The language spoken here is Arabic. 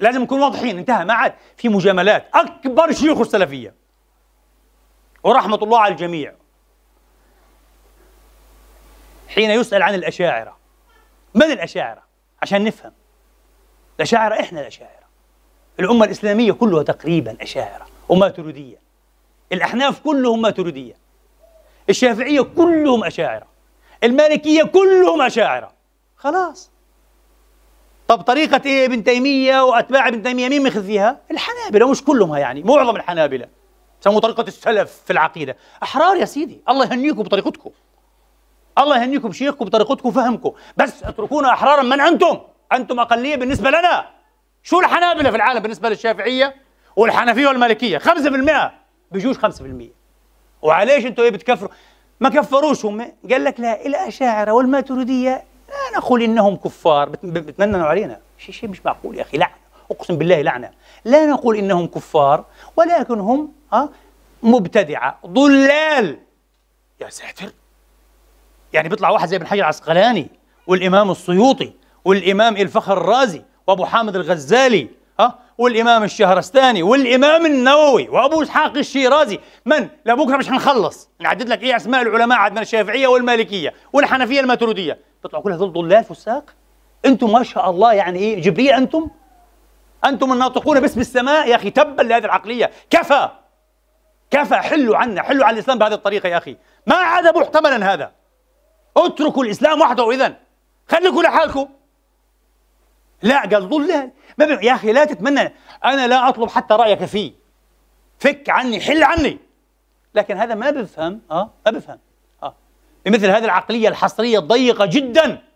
لازم نكون واضحين انتهى ما عاد في مجاملات اكبر شيوخ السلفيه ورحمه الله على الجميع حين يسال عن الاشاعره من الاشاعره عشان نفهم الاشاعره احنا الاشاعره الامه الاسلاميه كلها تقريبا اشاعره تريديه الاحناف كلهم تريديه الشافعيه كلهم اشاعره المالكيه كلهم اشاعره خلاص طب طريقة إيه ابن تيمية وأتباع ابن تيمية مين مخذ فيها؟ الحنابلة مش كلهم يعني معظم الحنابلة سموا طريقة السلف في العقيدة أحرار يا سيدي الله يهنيكم بطريقتكم الله يهنيكم شيخكم بطريقتكم فهمكم بس اتركونا أحرارا من أنتم أنتم أقلية بالنسبة لنا شو الحنابلة في العالم بالنسبة للشافعية والحنفية والمالكية 5% بجوز 5% وعليش أنتم ايه بتكفروا ما كفروش هم قال لك لا الاشاعره والماتريديه لا نقول انهم كفار بتمننوا علينا شيء شيء مش معقول يا اخي لعنه اقسم بالله لعنه لا نقول انهم كفار ولكن هم ها آه، مبتدعه ضلال يا ساتر يعني بيطلع واحد زي ابن حجر العسقلاني والامام السيوطي والامام الفخر الرازي وابو حامد الغزالي والإمام الشهرستاني والإمام النووي وأبو إسحاق الشيرازي من لبكرة مش هنخلص نعدد لك إيه أسماء العلماء عندنا الشافعية والمالكية والحنفية الماتروديه بيطلعوا كل هذول ضلال فساق أنتم ما شاء الله يعني إيه جبرية أنتم أنتم الناطقون باسم السماء يا أخي تبا لهذه العقلية كفى كفى حلوا عنا حلوا على الإسلام بهذه الطريقة يا أخي ما عاد محتملا هذا اتركوا الإسلام وحده إذا خليكم لحالكم لا قال ظلها ما بي... يا اخي لا تتمنى انا لا اطلب حتى رايك فيه فك عني حل عني لكن هذا ما بفهم اه ما بفهم اه بمثل هذه العقليه الحصريه الضيقه جدا